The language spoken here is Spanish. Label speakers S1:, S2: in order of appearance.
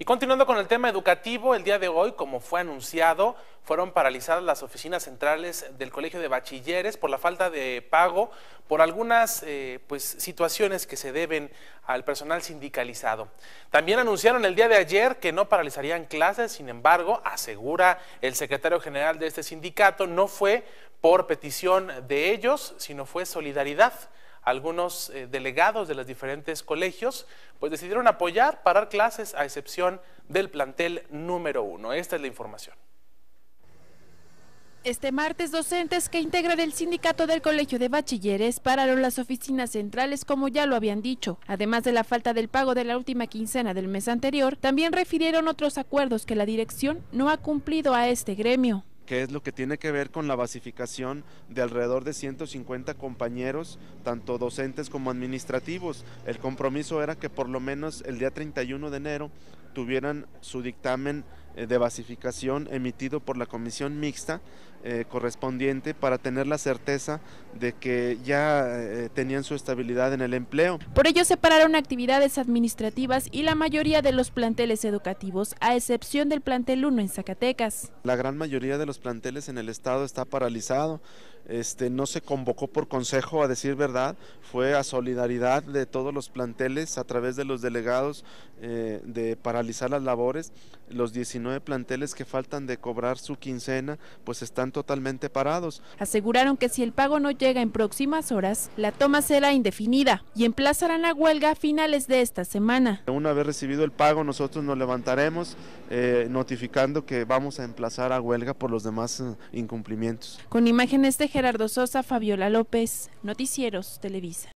S1: Y continuando con el tema educativo, el día de hoy, como fue anunciado, fueron paralizadas las oficinas centrales del Colegio de Bachilleres por la falta de pago por algunas eh, pues, situaciones que se deben al personal sindicalizado. También anunciaron el día de ayer que no paralizarían clases, sin embargo, asegura el secretario general de este sindicato, no fue por petición de ellos, sino fue solidaridad algunos eh, delegados de los diferentes colegios, pues decidieron apoyar, parar clases a excepción del plantel número uno. Esta es la información.
S2: Este martes, docentes que integran el sindicato del Colegio de Bachilleres pararon las oficinas centrales como ya lo habían dicho. Además de la falta del pago de la última quincena del mes anterior, también refirieron otros acuerdos que la dirección no ha cumplido a este gremio
S3: que es lo que tiene que ver con la basificación de alrededor de 150 compañeros, tanto docentes como administrativos. El compromiso era que por lo menos el día 31 de enero tuvieran su dictamen eh, de basificación emitido por la comisión mixta eh, correspondiente para tener la certeza de que ya eh, tenían su estabilidad en el empleo.
S2: Por ello separaron actividades administrativas y la mayoría de los planteles educativos, a excepción del plantel 1 en Zacatecas.
S3: La gran mayoría de los planteles en el estado está paralizado. Este, no se convocó por consejo, a decir verdad, fue a solidaridad de todos los planteles a través de los delegados de paralizar las labores. Los 19 planteles que faltan de cobrar su quincena, pues están totalmente parados.
S2: Aseguraron que si el pago no llega en próximas horas, la toma será indefinida y emplazarán la huelga a finales de esta semana.
S3: Una vez recibido el pago, nosotros nos levantaremos eh, notificando que vamos a emplazar a huelga por los demás eh, incumplimientos.
S2: Con imágenes de Gerardo Sosa, Fabiola López, Noticieros Televisa.